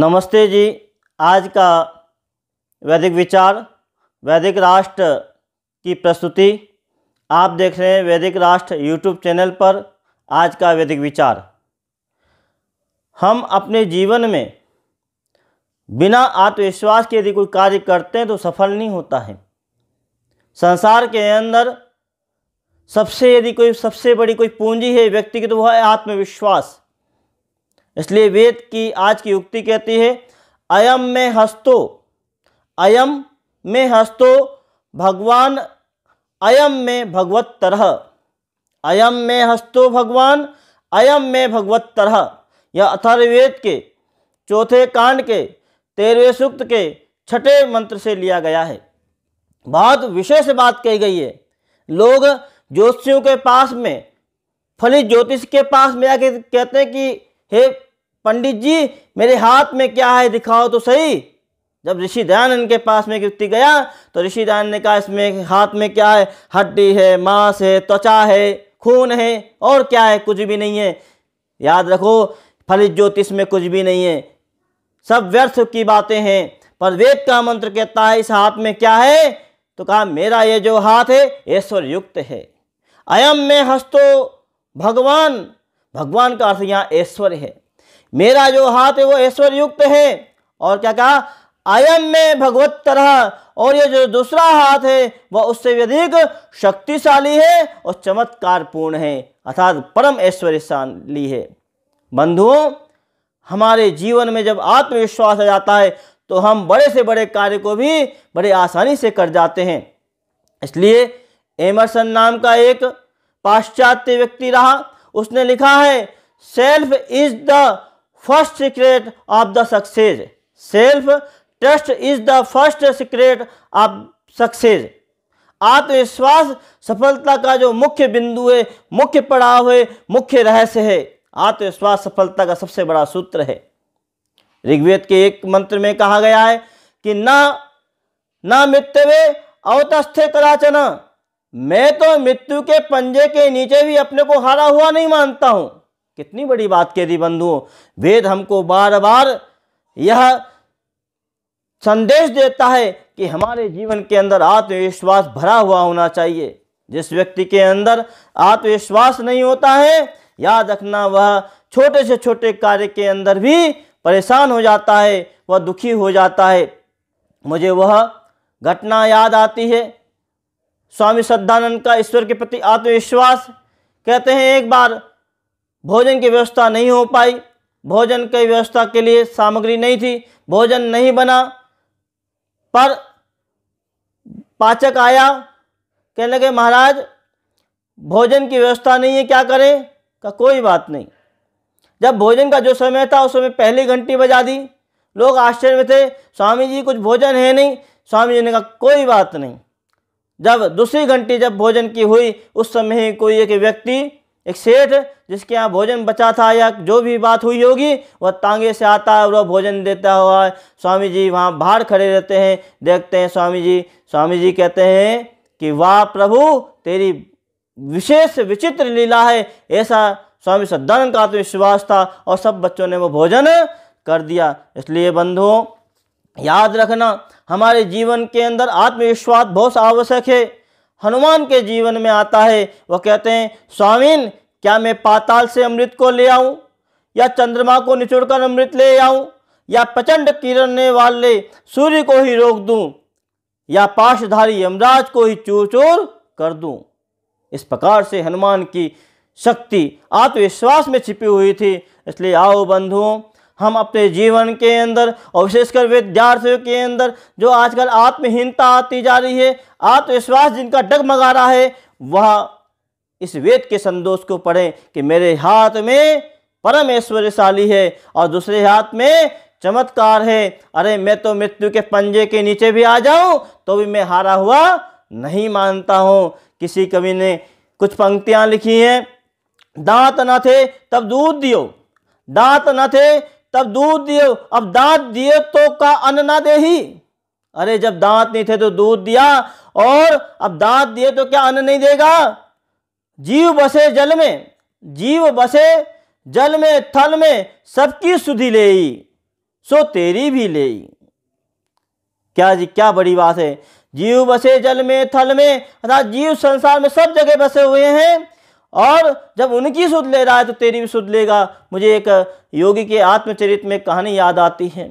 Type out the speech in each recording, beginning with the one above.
नमस्ते जी आज का वैदिक विचार वैदिक राष्ट्र की प्रस्तुति आप देख रहे हैं वैदिक राष्ट्र यूट्यूब चैनल पर आज का वैदिक विचार हम अपने जीवन में बिना आत्मविश्वास के यदि कोई कार्य करते हैं तो सफल नहीं होता है संसार के अंदर सबसे यदि कोई सबसे बड़ी कोई पूंजी है व्यक्ति की तो वह है आत्मविश्वास इसलिए वेद की आज की युक्ति कहती है अयम में हस्तो अयम में हस्तो भगवान अयम में भगवत तरह अयम में हस्तो भगवान अयम में भगवत तरह यह अथर्वेद के चौथे कांड के तेरहवें सूक्त के छठे मंत्र से लिया गया है बहुत विशेष बात कही गई है लोग ज्योतिषियों के पास में फलित ज्योतिष के पास में आके कहते हैं कि हे पंडित जी मेरे हाथ में क्या है दिखाओ तो सही जब ऋषि दयानंद के पास में व्यक्ति गया तो ऋषि दयानंद ने कहा इसमें हाथ में क्या है हड्डी है मांस है त्वचा है खून है और क्या है कुछ भी नहीं है याद रखो फलित ज्योतिष में कुछ भी नहीं है सब व्यर्थ की बातें हैं पर वेद का मंत्र कहता है इस हाथ में क्या है तो कहा मेरा ये जो हाथ है ऐश्वर युक्त है अयम में हस्तो भगवान भगवान का अर्थ यहाँ ऐश्वर्य है मेरा जो हाथ है वो ऐश्वर्य युक्त है और क्या कहा आयम में भगवत तरह और ये जो दूसरा हाथ है वह उससे भी अधिक शक्तिशाली है और चमत्कार पूर्ण है अर्थात परम ऐश्वर्यशाली है बंधुओं हमारे जीवन में जब आत्मविश्वास आ जाता है तो हम बड़े से बड़े कार्य को भी बड़े आसानी से कर जाते हैं इसलिए एमरसन नाम का एक पाश्चात्य व्यक्ति रहा उसने लिखा है self is the first secret of the success self trust is the first secret of success आत्मविश्वास सफलता का जो मुख्य बिंदु है मुख्य पड़ाव है मुख्य रहस्य है आत्मविश्वास सफलता का सबसे बड़ा सूत्र है ऋग्वेद के एक मंत्र में कहा गया है कि ना ना मित्तवे अवतस्थे कदाचना मैं तो मृत्यु के पंजे के नीचे भी अपने को हारा हुआ नहीं मानता हूं कितनी बड़ी बात कह दी बंधुओं वेद हमको बार बार यह संदेश देता है कि हमारे जीवन के अंदर आत्मविश्वास भरा हुआ होना चाहिए जिस व्यक्ति के अंदर आत्मविश्वास नहीं होता है याद रखना वह छोटे से छोटे कार्य के अंदर भी परेशान हो जाता है वह दुखी हो जाता है मुझे वह घटना याद आती है स्वामी श्रद्धानंद का ईश्वर के प्रति आत्मविश्वास कहते हैं एक बार भोजन की व्यवस्था नहीं हो पाई भोजन की व्यवस्था के लिए सामग्री नहीं थी भोजन नहीं बना पर पाचक आया कहने लगे महाराज भोजन की व्यवस्था नहीं है क्या करें का कोई बात नहीं जब भोजन का जो समय था उस समय पहली घंटी बजा दी लोग आश्चर्य में थे स्वामी जी कुछ भोजन है नहीं स्वामी जी ने कहा कोई बात नहीं जब दूसरी घंटी जब भोजन की हुई उस समय ही कोई एक व्यक्ति एक सेठ जिसके यहाँ भोजन बचा था या जो भी बात हुई होगी वह तांगे से आता है और वह भोजन देता हुआ है स्वामी जी वहाँ बाहर खड़े रहते हैं देखते हैं स्वामी जी स्वामी जी कहते हैं कि वाह प्रभु तेरी विशेष विचित्र लीला है ऐसा स्वामी सद्दानंद का आत्मविश्वास था और सब बच्चों ने वो भोजन कर दिया इसलिए बंधुओं याद रखना हमारे जीवन के अंदर आत्मविश्वास बहुत आवश्यक है हनुमान के जीवन में आता है वह कहते हैं स्वामीन क्या मैं पाताल से अमृत को ले आऊं या चंद्रमा को निचोड़कर अमृत ले आऊं या प्रचंड किरण वाले सूर्य को ही रोक दूं या पाशधारी यमराज को ही चूर चूर कर दूं इस प्रकार से हनुमान की शक्ति आत्मविश्वास में छिपी हुई थी इसलिए आओ बंधुओं हम अपने जीवन के अंदर और विशेषकर विद्यार्थियों के अंदर जो आजकल आत्महीनता आती जा रही है आत्मविश्वास जिनका डगमगा रहा है वह इस वेद के संदोष को पढ़ें कि मेरे हाथ में परम ऐश्वर्यशाली है और दूसरे हाथ में चमत्कार है अरे मैं तो मृत्यु के पंजे के नीचे भी आ जाऊं तो भी मैं हारा हुआ नहीं मानता हूं किसी कवि ने कुछ पंक्तियां लिखी हैं दांत न थे तब दूध दियो दांत न थे तब दूध दिए अब दांत दिए तो का अन्न ना दे ही अरे जब दांत नहीं थे तो दूध दिया और अब दांत दिए तो क्या अन्न नहीं देगा जीव बसे जल में जीव बसे जल में थल में सबकी सुधि ले सो तेरी भी ले क्या जी क्या बड़ी बात है जीव बसे जल में थल में अर्थात जीव संसार में सब जगह बसे हुए हैं और जब उनकी सुध ले रहा है तो तेरी भी सुध लेगा मुझे एक योगी के आत्मचरित में कहानी याद आती है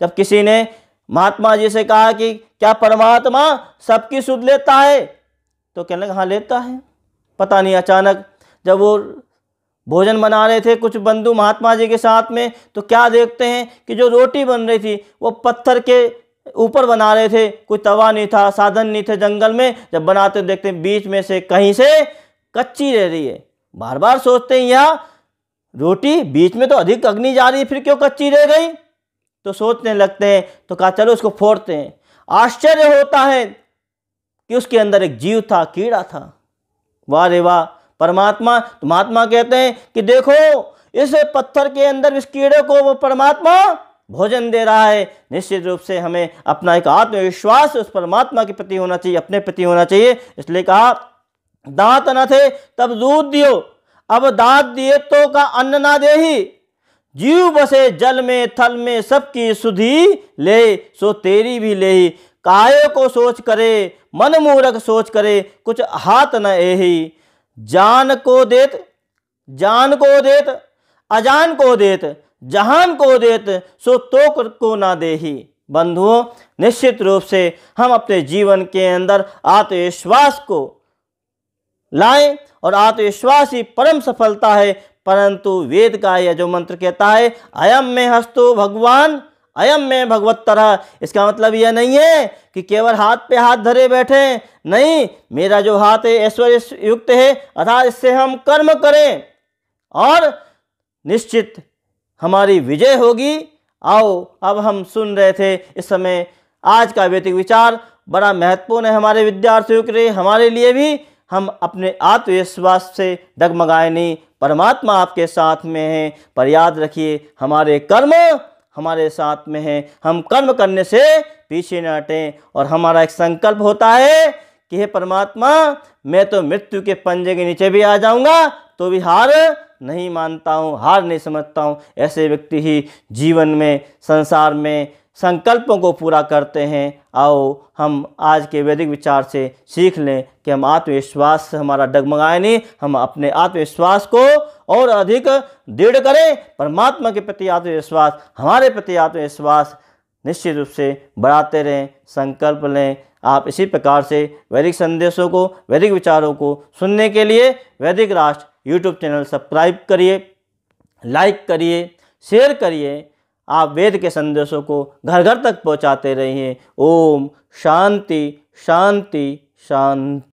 जब किसी ने महात्मा जी से कहा कि क्या परमात्मा सबकी सुध लेता है तो कहने लगा हाँ लेता है पता नहीं अचानक जब वो भोजन बना रहे थे कुछ बंधु महात्मा जी के साथ में तो क्या देखते हैं कि जो रोटी बन रही थी वो पत्थर के ऊपर बना रहे थे कोई तवा नहीं था साधन नहीं थे जंगल में जब बनाते देखते हैं बीच में से कहीं से कच्ची रह रही है बार बार सोचते हैं यह रोटी बीच में तो अधिक अग्नि जा रही है फिर क्यों कच्ची रह गई तो सोचने लगते हैं तो कहा चलो उसको फोड़ते हैं आश्चर्य होता है कि उसके अंदर एक जीव था कीड़ा था वाह रे वाह परमात्मा तो महात्मा कहते हैं कि देखो इस पत्थर के अंदर इस कीड़े को वो परमात्मा भोजन दे रहा है निश्चित रूप से हमें अपना एक आत्मविश्वास उस परमात्मा के प्रति होना चाहिए अपने प्रति होना चाहिए इसलिए कहा दांत न थे तब दूध दियो अब दांत दिए तो का अन्न ना दे ही जीव बसे जल में थल में सबकी सुधी ले सो तेरी भी ले ही काय को सोच करे मन मूरख सोच करे कुछ हाथ न एही जान को देत जान को देत अजान को देत जहान को देत सो तो को ना देही बंधुओं निश्चित रूप से हम अपने जीवन के अंदर आत्मविश्वास को लाएं और आत्मविश्वास ही परम सफलता है परंतु वेद का यह जो मंत्र कहता है अयम में हस्तो भगवान अयम में भगवत तरह इसका मतलब यह नहीं है कि केवल हाथ पे हाथ धरे बैठे नहीं मेरा जो हाथ है ऐश्वर्य युक्त है अर्थात इससे हम कर्म करें और निश्चित हमारी विजय होगी आओ अब हम सुन रहे थे इस समय आज का वैदिक विचार बड़ा महत्वपूर्ण है हमारे विद्यार्थियों के लिए हमारे लिए भी हम अपने आत्मविश्वास से डगमगाए नहीं परमात्मा आपके साथ में है पर याद रखिए हमारे कर्म हमारे साथ में है हम कर्म करने से पीछे न हटें और हमारा एक संकल्प होता है कि हे परमात्मा मैं तो मृत्यु के पंजे के नीचे भी आ जाऊंगा तो भी हार नहीं मानता हूँ हार नहीं समझता हूँ ऐसे व्यक्ति ही जीवन में संसार में संकल्पों को पूरा करते हैं आओ हम आज के वैदिक विचार से सीख लें कि हम आत्मविश्वास से हमारा डगमगाए नहीं हम अपने आत्मविश्वास को और अधिक दृढ़ करें परमात्मा के प्रति आत्मविश्वास हमारे प्रति आत्मविश्वास निश्चित रूप से बढ़ाते रहें संकल्प लें आप इसी प्रकार से वैदिक संदेशों को वैदिक विचारों को सुनने के लिए Vaidik Rashtra YouTube channel subscribe करिए लाइक करिए शेयर करिए आप वेद के संदेशों को घर घर तक पहुंचाते रहिए ओम शांति शांति शांति